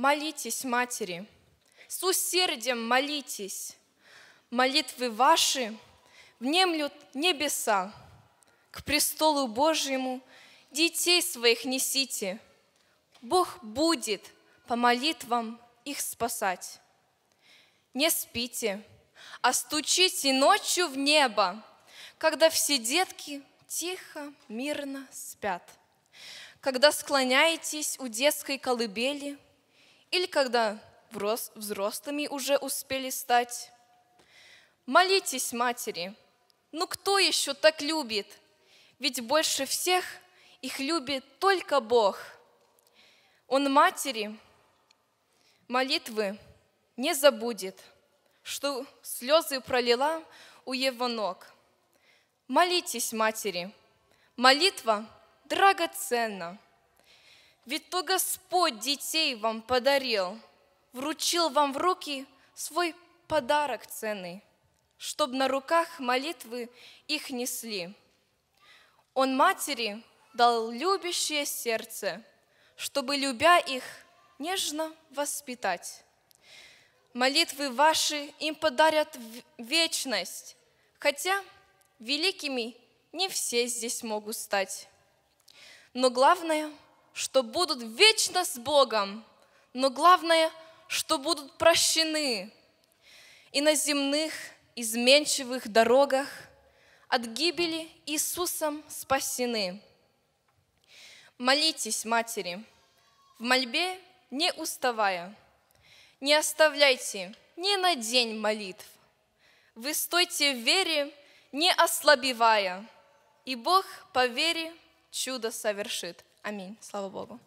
молитесь, матери, с усердием молитесь, молитвы ваши внемлют небеса, к престолу Божьему детей своих несите, Бог будет по молитвам их спасать. Не спите, а стучите ночью в небо, когда все детки тихо, мирно спят. Когда склоняетесь у детской колыбели – или когда взрослыми уже успели стать. Молитесь, матери, ну кто еще так любит? Ведь больше всех их любит только Бог. Он матери молитвы не забудет, что слезы пролила у его ног. Молитесь, матери, молитва драгоценна. Ведь то Господь детей вам подарил, Вручил вам в руки свой подарок ценный, Чтоб на руках молитвы их несли. Он матери дал любящее сердце, Чтобы, любя их, нежно воспитать. Молитвы ваши им подарят вечность, Хотя великими не все здесь могут стать. Но главное — что будут вечно с Богом, но главное, что будут прощены и на земных изменчивых дорогах от гибели Иисусом спасены. Молитесь, матери, в мольбе не уставая, не оставляйте ни на день молитв. Вы стойте в вере, не ослабевая, и Бог по вере чудо совершит. Аминь. Слава Богу.